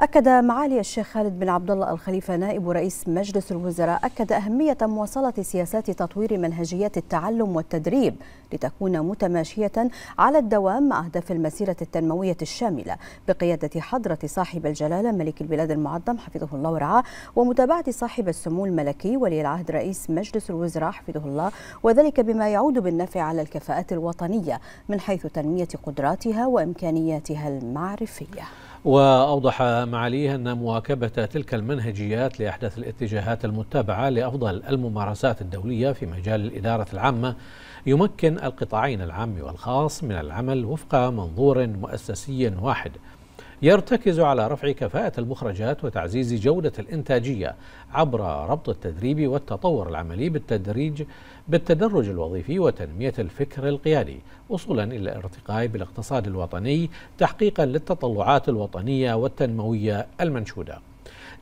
أكد معالي الشيخ خالد بن عبد الله الخليفة نائب رئيس مجلس الوزراء أكد أهمية مواصلة سياسات تطوير منهجيات التعلم والتدريب لتكون متماشية على الدوام مع أهداف المسيرة التنموية الشاملة بقيادة حضرة صاحب الجلالة ملك البلاد المعظم حفظه الله ورعاه ومتابعة صاحب السمو الملكي ولي العهد رئيس مجلس الوزراء حفظه الله وذلك بما يعود بالنفع على الكفاءات الوطنية من حيث تنمية قدراتها وإمكانياتها المعرفية وأوضح معاليه أن مواكبة تلك المنهجيات لأحدث الاتجاهات المتبعة لأفضل الممارسات الدولية في مجال الإدارة العامة يمكن القطاعين العام والخاص من العمل وفق منظور مؤسسي واحد يرتكز على رفع كفاءة المخرجات وتعزيز جودة الإنتاجية عبر ربط التدريب والتطور العملي بالتدريج بالتدرج الوظيفي وتنمية الفكر القيادي وصولا إلى الارتقاء بالاقتصاد الوطني تحقيقا للتطلعات الوطنية والتنموية المنشودة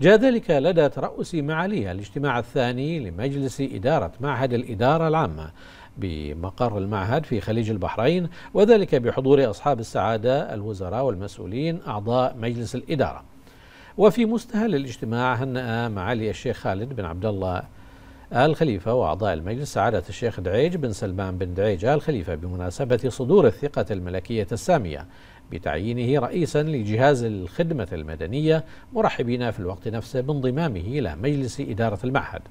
جاء ذلك لدى ترأس معاليها الاجتماع الثاني لمجلس إدارة معهد الإدارة العامة بمقر المعهد في خليج البحرين وذلك بحضور أصحاب السعادة الوزراء والمسؤولين أعضاء مجلس الإدارة وفي مستهل الاجتماع هنأ معالي الشيخ خالد بن عبد الله آل خليفة وأعضاء المجلس سعادة الشيخ دعيج بن سلمان بن دعيج آل خليفة بمناسبة صدور الثقة الملكية السامية بتعيينه رئيسا لجهاز الخدمة المدنية مرحبين في الوقت نفسه بانضمامه إلى مجلس إدارة المعهد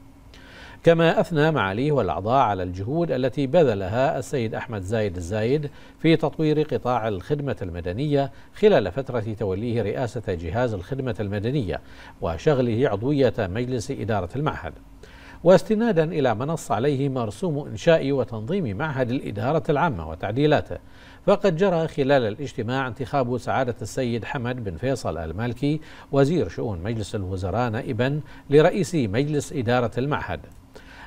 كما أثنى معاليه والأعضاء على الجهود التي بذلها السيد أحمد زايد الزايد في تطوير قطاع الخدمة المدنية خلال فترة توليه رئاسة جهاز الخدمة المدنية وشغله عضوية مجلس إدارة المعهد واستنادا إلى ما نص عليه مرسوم إنشاء وتنظيم معهد الإدارة العامة وتعديلاته فقد جرى خلال الاجتماع انتخاب سعادة السيد حمد بن فيصل المالكي وزير شؤون مجلس الوزراء نائبا لرئيس مجلس إدارة المعهد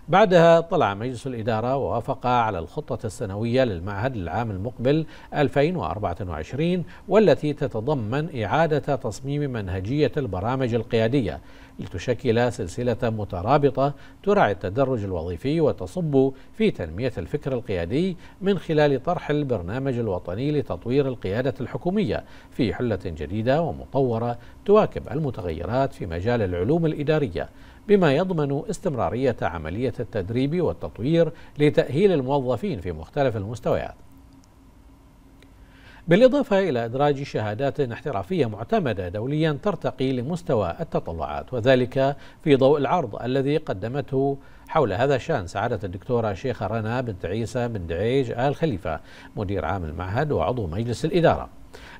بعدها طلع مجلس الإدارة ووافق على الخطة السنوية للمعهد للعام المقبل 2024 والتي تتضمن إعادة تصميم منهجية البرامج القيادية لتشكل سلسلة مترابطة تراعي التدرج الوظيفي وتصب في تنمية الفكر القيادي من خلال طرح البرنامج الوطني لتطوير القيادة الحكومية في حلة جديدة ومطورة تواكب المتغيرات في مجال العلوم الإدارية بما يضمن استمرارية عملية التدريب والتطوير لتأهيل الموظفين في مختلف المستويات بالإضافة إلى إدراج شهادات احترافية معتمدة دوليا ترتقي لمستوى التطلعات وذلك في ضوء العرض الذي قدمته حول هذا الشأن سعادة الدكتورة شيخة رنا بنت عيسى بن دعيج آل خليفة مدير عام المعهد وعضو مجلس الإدارة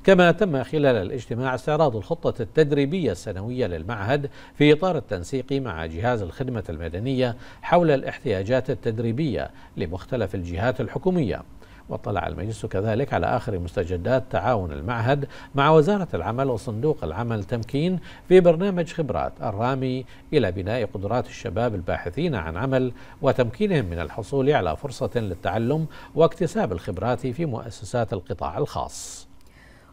كما تم خلال الاجتماع استعراض الخطة التدريبية السنوية للمعهد في إطار التنسيق مع جهاز الخدمة المدنية حول الاحتياجات التدريبية لمختلف الجهات الحكومية واطلع المجلس كذلك على آخر مستجدات تعاون المعهد مع وزارة العمل وصندوق العمل تمكين في برنامج خبرات الرامي إلى بناء قدرات الشباب الباحثين عن عمل وتمكينهم من الحصول على فرصة للتعلم واكتساب الخبرات في مؤسسات القطاع الخاص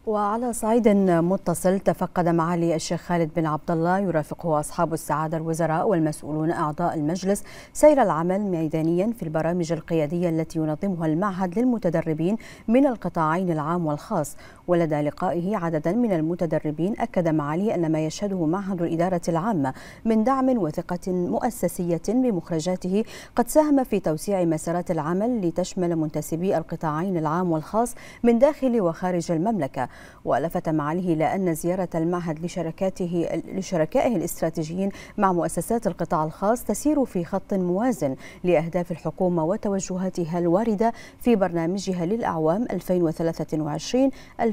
وعلى صعيد متصل تفقد معالي الشيخ خالد بن عبد الله يرافقه اصحاب السعاده الوزراء والمسؤولون اعضاء المجلس سير العمل ميدانيا في البرامج القياديه التي ينظمها المعهد للمتدربين من القطاعين العام والخاص ولدى لقائه عددا من المتدربين اكد معالي ان ما يشهده معهد الاداره العامه من دعم وثقه مؤسسيه بمخرجاته قد ساهم في توسيع مسارات العمل لتشمل منتسبي القطاعين العام والخاص من داخل وخارج المملكه ولفت معاليه إلى أن زيارة المعهد لشركاته لشركائه الاستراتيجيين مع مؤسسات القطاع الخاص تسير في خط موازن لأهداف الحكومة وتوجهاتها الواردة في برنامجها للأعوام 2023-2026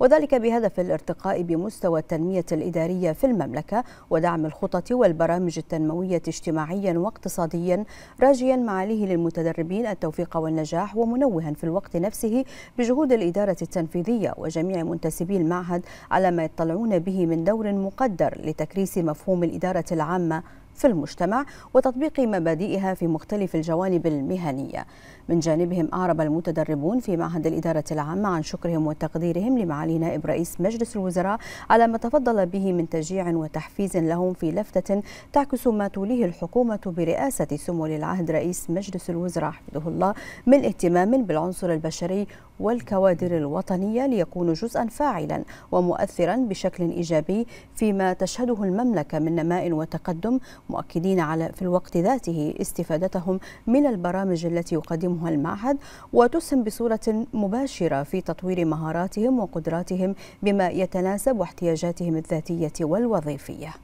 وذلك بهدف الارتقاء بمستوى التنمية الإدارية في المملكة ودعم الخطط والبرامج التنموية اجتماعيا واقتصاديا راجيا معاليه للمتدربين التوفيق والنجاح ومنوها في الوقت نفسه بجهود الإدارة التنفيذية وجميع منتسبي المعهد على ما يطلعون به من دور مقدر لتكريس مفهوم الإدارة العامة في المجتمع وتطبيق مبادئها في مختلف الجوانب المهنية من جانبهم أعرب المتدربون في معهد الإدارة العامة عن شكرهم وتقديرهم لمعالي نائب رئيس مجلس الوزراء على ما تفضل به من تشجيع وتحفيز لهم في لفتة تعكس ما توليه الحكومة برئاسة سمو العهد رئيس مجلس الوزراء حفظه الله من اهتمام بالعنصر البشري والكوادر الوطنية ليكونوا جزءا فاعلا ومؤثرا بشكل إيجابي فيما تشهده المملكة من نماء وتقدم مؤكدين على في الوقت ذاته استفادتهم من البرامج التي يقدمها المعهد وتسهم بصورة مباشرة في تطوير مهاراتهم وقدراتهم بما يتناسب واحتياجاتهم الذاتية والوظيفية